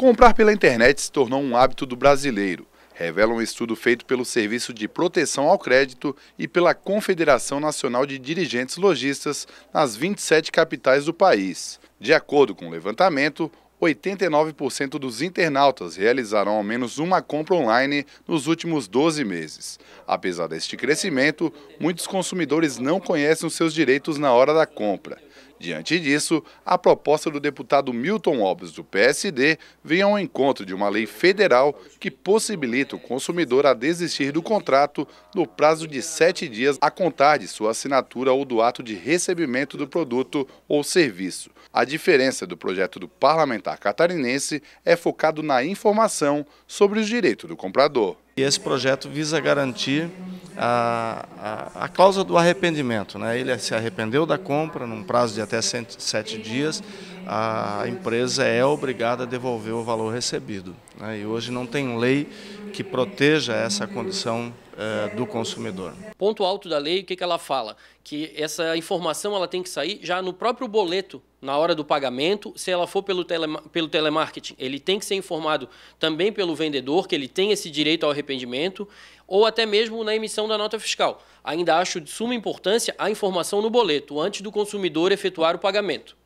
Comprar pela internet se tornou um hábito do brasileiro, revela um estudo feito pelo Serviço de Proteção ao Crédito e pela Confederação Nacional de Dirigentes Logistas nas 27 capitais do país. De acordo com o levantamento, 89% dos internautas realizaram ao menos uma compra online nos últimos 12 meses. Apesar deste crescimento, muitos consumidores não conhecem os seus direitos na hora da compra. Diante disso, a proposta do deputado Milton Alves, do PSD, vem ao encontro de uma lei federal que possibilita o consumidor a desistir do contrato no prazo de sete dias a contar de sua assinatura ou do ato de recebimento do produto ou serviço. A diferença do projeto do parlamentar Parlamentar Catarinense é focado na informação sobre os direitos do comprador. Esse projeto visa garantir a, a, a cláusula do arrependimento. Né? Ele se arrependeu da compra num prazo de até sete dias, a empresa é obrigada a devolver o valor recebido. Né? E hoje não tem lei que proteja essa condição eh, do consumidor. Ponto alto da lei, o que, que ela fala? Que essa informação ela tem que sair já no próprio boleto, na hora do pagamento, se ela for pelo, tele, pelo telemarketing. Ele tem que ser informado também pelo vendedor, que ele tem esse direito ao arrependimento, ou até mesmo na emissão da nota fiscal. Ainda acho de suma importância a informação no boleto, antes do consumidor efetuar o pagamento.